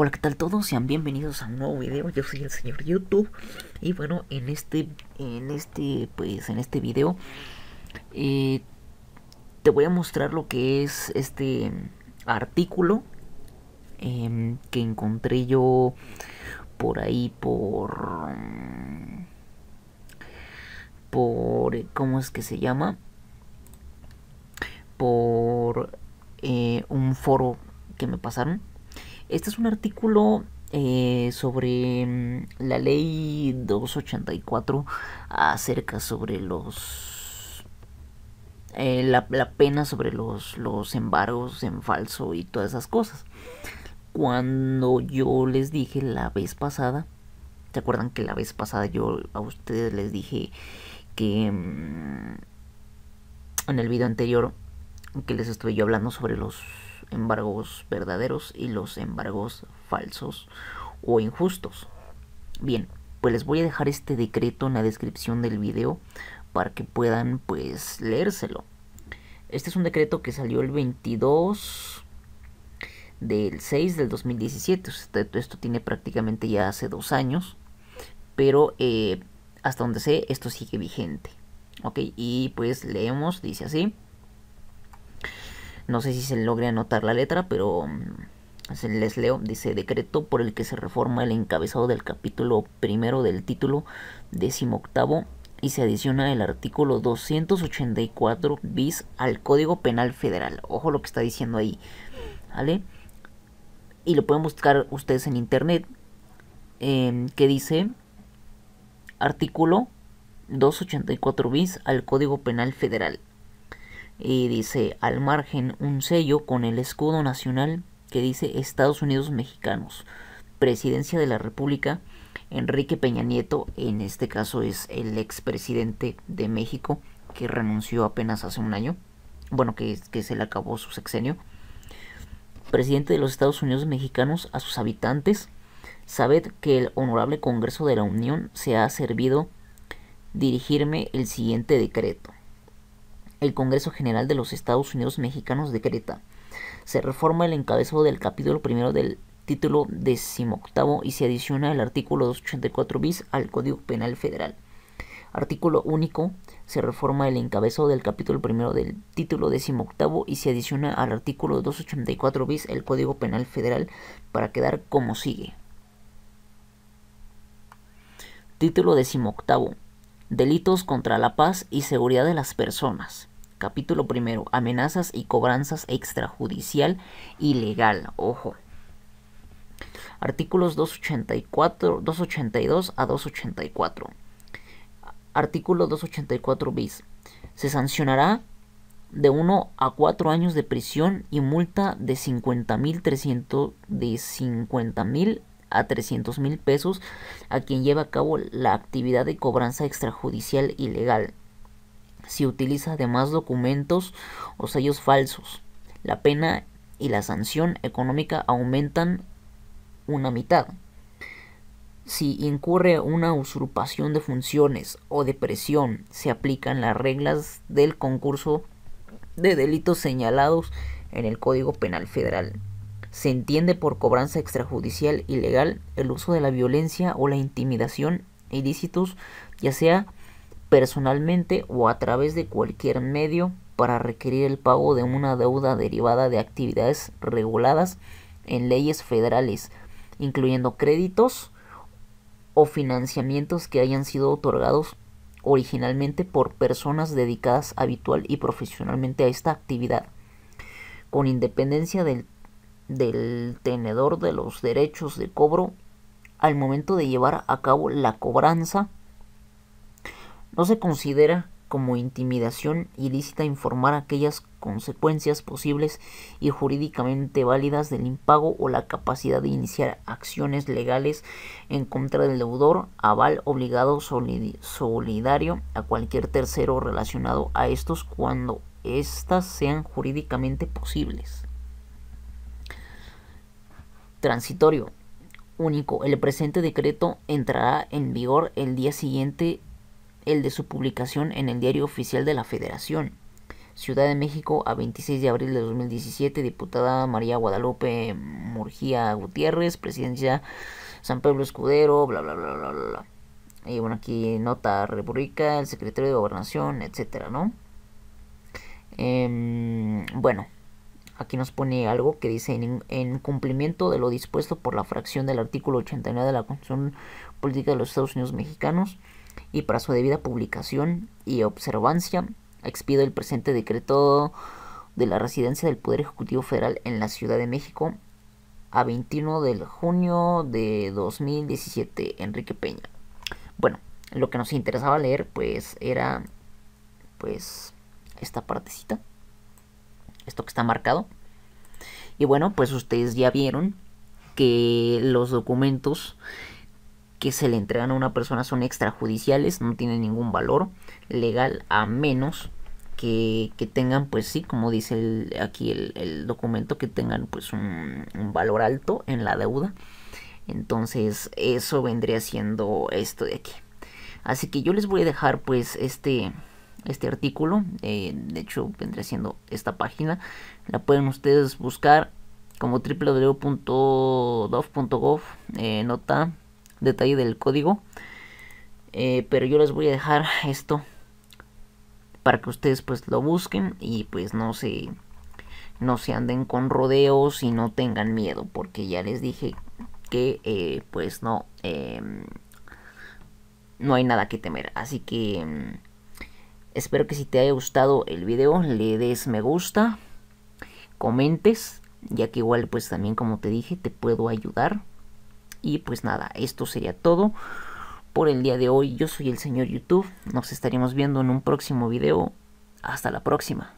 Hola, ¿qué tal todos? Sean bienvenidos a un nuevo video. Yo soy el señor YouTube. Y bueno, en este, en este, pues, en este video eh, te voy a mostrar lo que es este artículo em, que encontré yo por ahí por por cómo es que se llama por eh, un foro que me pasaron este es un artículo eh, sobre mm, la ley 284 acerca sobre los eh, la, pena sobre los, los embargos en falso y todas esas cosas cuando yo les dije la vez pasada ¿Se acuerdan que la vez pasada yo a ustedes les dije que mm, en el video anterior que les estuve yo hablando sobre los embargos verdaderos y los embargos falsos o injustos. Bien, pues les voy a dejar este decreto en la descripción del video para que puedan pues leérselo. Este es un decreto que salió el 22 del 6 del 2017. Esto, tiene prácticamente ya hace dos años. Pero eh, hasta donde sé, esto sigue vigente. Ok, y pues leemos, dice así. No sé si se logre anotar la letra, pero mm, les leo, dice decreto por el que se reforma el encabezado del capítulo primero del título decimoctavo y se adiciona el artículo 284 bis al Código Penal Federal. Ojo lo que está diciendo ahí, ¿vale? Y lo pueden buscar ustedes en internet, em, que dice artículo 284 bis al Código Penal Federal y dice al margen un sello con el escudo nacional que dice Estados Unidos Mexicanos, Presidencia de la República, Enrique Peña Nieto, en este caso es el expresidente de México que renunció apenas hace un año, bueno, que, que se le acabó su sexenio, presidente de los Estados Unidos Mexicanos a sus habitantes, sabed que el Honorable Congreso de la Unión se ha servido dirigirme el siguiente decreto el Congreso General de los Estados Unidos Mexicanos decreta. Se reforma el encabezado del capítulo primero del título decimoctavo y se adiciona el artículo 284 bis al Código Penal Federal. Artículo único. Se reforma el encabezado del capítulo primero del título decimoctavo y se adiciona al artículo 284 bis el Código Penal Federal para quedar como sigue. Título decimoctavo. Delitos contra la paz y seguridad de las personas. Capítulo primero. Amenazas y cobranzas extrajudicial y legal. Ojo. Artículos 284, 282 a 284. Artículo 284 bis. Se sancionará de 1 a 4 años de prisión y multa de 50.300 de 50.000 a 300 mil pesos a quien lleva a cabo la actividad de cobranza extrajudicial ilegal. Si utiliza además documentos o sellos falsos, la pena y la sanción económica aumentan una mitad. Si incurre una usurpación de funciones o de presión se aplican las reglas del concurso de delitos señalados en el Código Penal Federal se entiende por cobranza extrajudicial ilegal el uso de la violencia o la intimidación ilícitos, ya sea personalmente o a través de cualquier medio para requerir el pago de una deuda derivada de actividades reguladas en leyes federales, incluyendo créditos o financiamientos que hayan sido otorgados originalmente por personas dedicadas habitual y profesionalmente a esta actividad, con independencia del del tenedor de los derechos de cobro al momento de llevar a cabo la cobranza no se considera como intimidación ilícita informar aquellas consecuencias posibles y jurídicamente válidas del impago o la capacidad de iniciar acciones legales en contra del deudor, aval obligado solidario a cualquier tercero relacionado a estos cuando éstas sean jurídicamente posibles transitorio único. El presente decreto entrará en vigor el día siguiente el de su publicación en el Diario Oficial de la Federación. Ciudad de México, a 26 de abril de 2017, diputada María Guadalupe Murgía Gutiérrez, presidencia San Pablo Escudero, bla, bla, bla, bla, bla. Y bueno, aquí nota República, el secretario de Gobernación, etcétera, ¿no? Em, bueno, aquí nos pone algo que dice en, cumplimiento de lo dispuesto por la fracción del artículo 89 de la Constitución Política de los Estados Unidos Mexicanos y para su debida publicación y observancia expido el presente decreto de la residencia del Poder Ejecutivo Federal en la Ciudad de México a 21 de junio de 2017 Enrique Peña. Bueno, lo que nos interesaba leer pues era pues esta partecita esto que está marcado. Y bueno, pues ustedes ya vieron que los documentos que se le entregan a una persona son extrajudiciales, no tienen ningún valor legal a menos que, tengan, pues sí, como dice aquí el, el, documento, que tengan pues un, un, valor alto en la deuda. Entonces eso vendría siendo esto de aquí. Así que yo les voy a dejar pues este, este artículo. Eh, de hecho, vendría siendo esta página. La pueden ustedes buscar como www.dov.gov. Eh, nota, detalle del código. Eh, pero yo les voy a dejar esto para que ustedes pues lo busquen y pues no se no se anden con rodeos y no tengan miedo porque ya les dije que pues no em, no hay nada que temer así que em, Espero que si te haya gustado el video le des me gusta, comentes, ya que igual pues también como te dije te puedo ayudar. Y pues nada, esto sería todo por el día de hoy. Yo soy el señor YouTube, nos estaremos viendo en un próximo video. Hasta la próxima.